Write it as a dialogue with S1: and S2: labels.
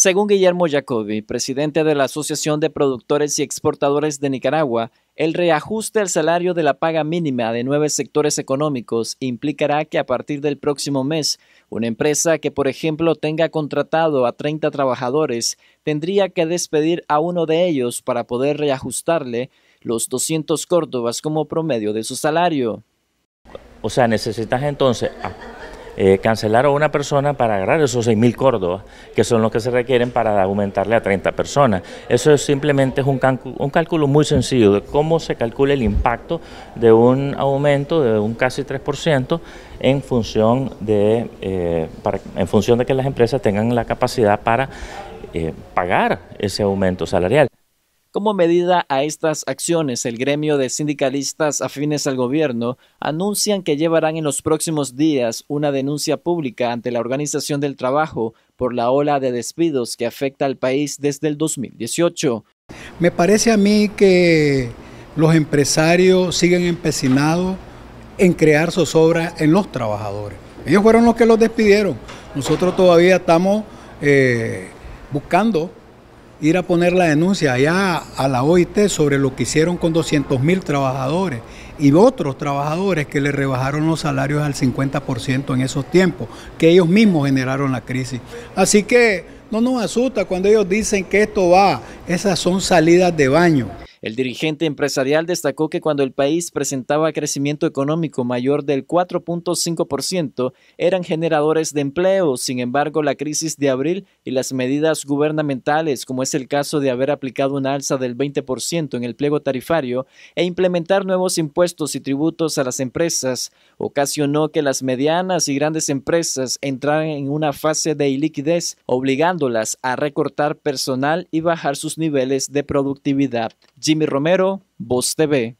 S1: Según Guillermo Jacobi, presidente de la Asociación de Productores y Exportadores de Nicaragua, el reajuste al salario de la paga mínima de nueve sectores económicos implicará que a partir del próximo mes, una empresa que, por ejemplo, tenga contratado a 30 trabajadores, tendría que despedir a uno de ellos para poder reajustarle los 200 córdobas como promedio de su salario.
S2: O sea, necesitas entonces... Ah, eh, cancelar a una persona para agarrar esos 6.000 córdobas, que son los que se requieren para aumentarle a 30 personas. Eso es simplemente es un, cálculo muy sencillo de cómo se calcula el impacto de un aumento de un casi 3% en función de, eh, en función de que las empresas tengan la capacidad para eh, pagar ese aumento salarial.
S1: Como medida a estas acciones, el gremio de sindicalistas afines al gobierno anuncian que llevarán en los próximos días una denuncia pública ante la Organización del Trabajo por la ola de despidos que afecta al país desde el 2018.
S3: Me parece a mí que los empresarios siguen empecinados en crear sus obras en los trabajadores. Ellos fueron los que los despidieron. Nosotros todavía estamos eh, buscando ir a poner la denuncia allá a la OIT sobre lo que hicieron con 200 mil trabajadores y otros trabajadores que le rebajaron los salarios al 50% en esos tiempos, que ellos mismos generaron la crisis. Así que no nos asusta cuando ellos dicen que esto va, esas son salidas de baño.
S1: El dirigente empresarial destacó que cuando el país presentaba crecimiento económico mayor del 4.5%, eran generadores de empleo. Sin embargo, la crisis de abril y las medidas gubernamentales, como es el caso de haber aplicado una alza del 20% en el pliego tarifario e implementar nuevos impuestos y tributos a las empresas, ocasionó que las medianas y grandes empresas entraran en una fase de iliquidez, obligándolas a recortar personal y bajar sus niveles de productividad. Jimmy Romero, Voz TV.